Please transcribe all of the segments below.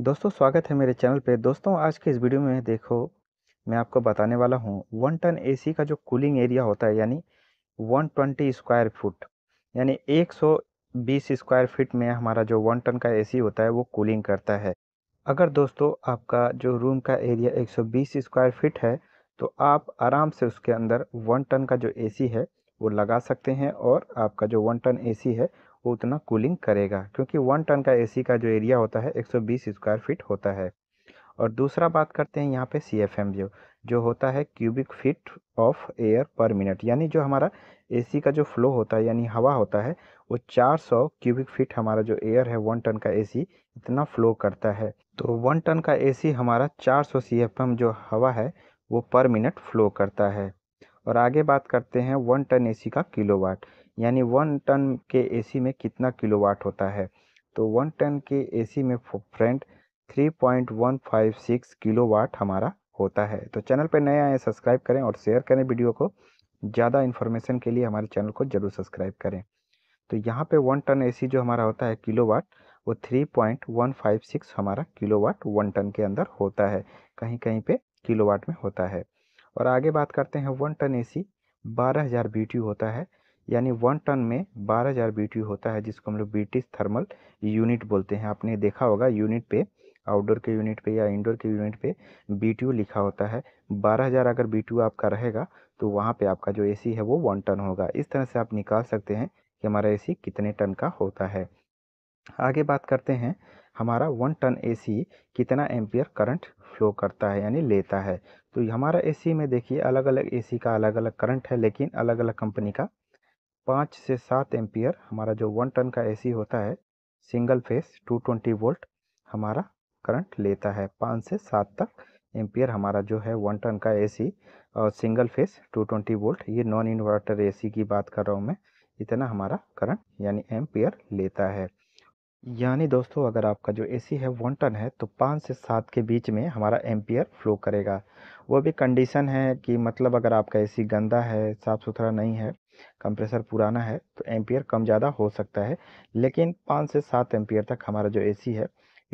दोस्तों स्वागत है मेरे चैनल पे दोस्तों आज के इस वीडियो में देखो मैं आपको बताने वाला हूँ वन टन एसी का जो कूलिंग एरिया होता है यानी 120 स्क्वायर फुट यानी 120 स्क्वायर फीट में हमारा जो वन टन का एसी होता है वो कूलिंग करता है अगर दोस्तों आपका जो रूम का एरिया एक स्क्वायर फिट है तो आप आराम से उसके अंदर वन टन का जो ए है वो लगा सकते हैं और आपका जो वन टन ए है वो उतना कूलिंग करेगा क्योंकि वन टन का एसी का जो एरिया होता है 120 स्क्वायर फीट होता है और दूसरा बात करते हैं यहाँ पे सी एफ एम जो जो होता है cubic feet of air per minute यानी जो हमारा एसी का जो फ्लो होता है यानी हवा होता है वो 400 क्यूबिक फीट हमारा जो एयर है वन टन का एसी इतना फ्लो करता है तो वन टन का ए हमारा चार सौ जो हवा है वो पर मिनट फ्लो करता है और आगे बात करते हैं वन टन एसी का किलोवाट यानी वन टन के एसी में कितना किलोवाट होता है तो वन टन के एसी में फ्रेंड 3.156 किलोवाट हमारा होता है तो चैनल पर नए आए सब्सक्राइब करें और शेयर करें वीडियो को ज़्यादा इन्फॉर्मेशन के लिए हमारे चैनल को ज़रूर सब्सक्राइब करें तो यहाँ पे वन टन एसी जो हमारा होता है किलोवाट वो 3.156 हमारा किलोवाट वन टन के अंदर होता है कहीं कहीं पे किलोवाट में होता है और आगे बात करते हैं वन टन एसी हज़ार बीटीयू होता है यानी वन टन में 12000 BTU होता है जिसको हम लोग ब्रिटिश थर्मल यूनिट बोलते हैं आपने देखा होगा यूनिट पे आउटडोर के यूनिट पे या इंडोर के यूनिट पे बी लिखा होता है 12000 अगर बी आपका रहेगा तो वहाँ पे आपका जो एसी है वो वन टन होगा इस तरह से आप निकाल सकते हैं कि हमारा ए कितने टन का होता है आगे बात करते हैं हमारा वन टन ए कितना एम्पियर करंट फ्लो करता है यानी लेता है तो हमारा एसी में देखिए अलग अलग एसी का अलग अलग करंट है लेकिन अलग अलग कंपनी का पाँच से सात एम्पियर हमारा जो वन टन का एसी होता है सिंगल फेस 220 वोल्ट हमारा करंट लेता है पाँच से सात तक एम्पियर हमारा जो है वन टन का एसी और सिंगल फेस 220 वोल्ट ये नॉन इन्वर्टर एसी की बात कर रहा हूँ मैं इतना हमारा करंट यानी एम्पियर लेता है यानी दोस्तों अगर आपका जो एसी है वन टन है तो पाँच से सात के बीच में हमारा एम्पियर फ्लो करेगा वो भी कंडीशन है कि मतलब अगर आपका एसी गंदा है साफ़ सुथरा नहीं है कंप्रेसर पुराना है तो एम्पियर कम ज़्यादा हो सकता है लेकिन पाँच से सात एम्पियर तक हमारा जो एसी है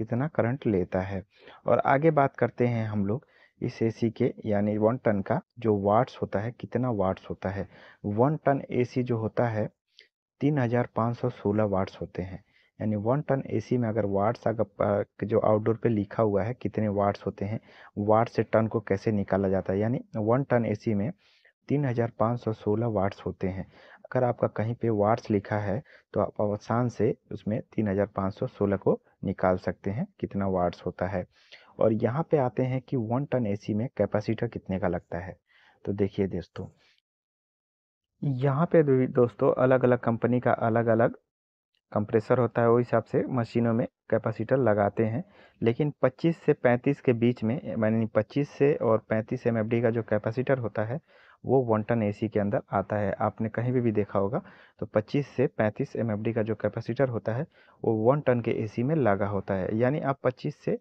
इतना करंट लेता है और आगे बात करते हैं हम लोग इस ए के यानी वन टन का जो वाट्स होता है कितना वाट्स होता है वन टन ए जो होता है तीन हज़ार पाँच सौ सोलह वाट्स होते हैं यानी वन टन एसी में अगर वाट्स अगर जो आउटडोर पे लिखा हुआ है कितने वाट्स होते हैं वाट से टन को कैसे निकाला जाता है यानी वन टन एसी में तीन हज़ार पाँच सौ सोलह वाट्स होते हैं अगर आपका कहीं पे वाट्स लिखा है तो आप आसान से उसमें तीन हज़ार पाँच सौ सोलह को निकाल सकते हैं कितना वाट्स होता है और यहाँ पे आते हैं कि वन टन ए में कैपेसिटर कितने का लगता है तो देखिए दोस्तों यहाँ पे दोस्तों अलग अलग कंपनी का अलग अलग कंप्रेसर होता है वो हिसाब से मशीनों में कैपेसिटर लगाते हैं लेकिन 25 से 35 के बीच में यानी 25 से और 35 एम का जो कैपेसिटर होता है वो वन टन ए के अंदर आता है आपने कहीं भी भी देखा होगा तो 25 से 35 एम का जो कैपेसिटर होता है वो वन टन के ए में लगा होता है यानी आप 25 से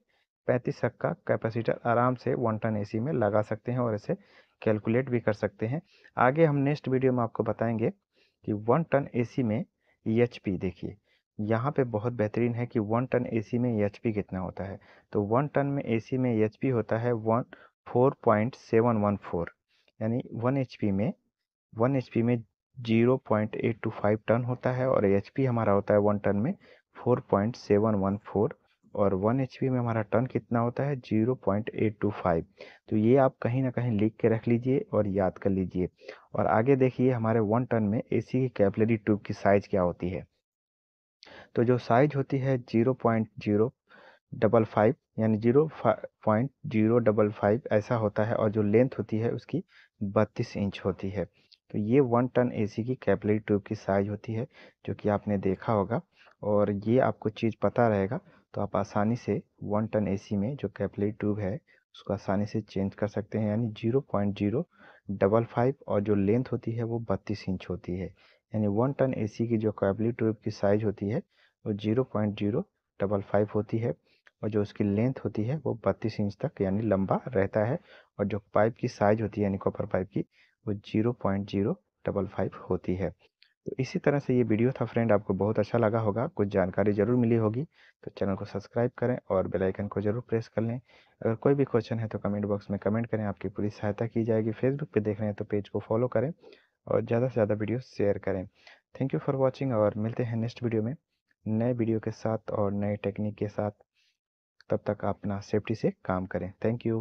35 तक का कैपेसिटर आराम से वन टन ए में लगा सकते हैं और इसे कैलकुलेट भी कर सकते हैं आगे हम नेक्स्ट वीडियो में आपको बताएंगे कि वन टन ए में ई एच पी देखिए यहाँ पे बहुत बेहतरीन है कि वन टन एसी में ई एच पी कितना होता है तो वन टन में एसी में ई एच पी होता है one four point seven one four यानी वन एच पी में वन एच पी में zero point eight two five ton होता है और एच e पी हमारा होता है वन टन में four point seven one four और वन एच में हमारा टन कितना होता है zero point eight two five तो ये आप कहीं ना कहीं लिख के रख लीजिए और याद कर लीजिए और आगे देखिए हमारे वन टन में एसी की कैपलरी ट्यूब की साइज़ क्या होती है तो जो साइज होती है zero point zero double five यानी zero point zero double five ऐसा होता है और जो लेंथ होती है उसकी बत्तीस इंच होती है तो ये वन टन एसी की कैपलरी ट्यूब की साइज़ होती है जो कि आपने देखा होगा और ये आपको चीज़ पता रहेगा तो आप आसानी से वन टन एसी में जो कैपलेट ट्यूब है उसको आसानी से चेंज कर सकते हैं यानी zero point zero double five और जो लेंथ होती है वो बत्तीस इंच होती है यानी वन टन ए की जो कैपलेट ट्यूब की साइज़ होती है वो zero point zero double five होती है और जो उसकी लेंथ होती है वो बत्तीस इंच तक यानी लंबा रहता है और जो पाइप की साइज होती है यानी कॉपर पाइप की वो zero point zero double five होती है तो इसी तरह से ये वीडियो था फ्रेंड आपको बहुत अच्छा लगा होगा कुछ जानकारी ज़रूर मिली होगी तो चैनल को सब्सक्राइब करें और बेल आइकन को ज़रूर प्रेस कर लें अगर कोई भी क्वेश्चन है तो कमेंट बॉक्स में कमेंट करें आपकी पूरी सहायता की जाएगी फेसबुक पर देख रहे हैं तो पेज को फॉलो करें और ज़्यादा से ज़्यादा वीडियो शेयर करें थैंक यू फॉर वॉचिंग और मिलते हैं नेक्स्ट वीडियो में नए वीडियो के साथ और नए टेक्निक के साथ तब तक अपना सेफ्टी से काम करें थैंक यू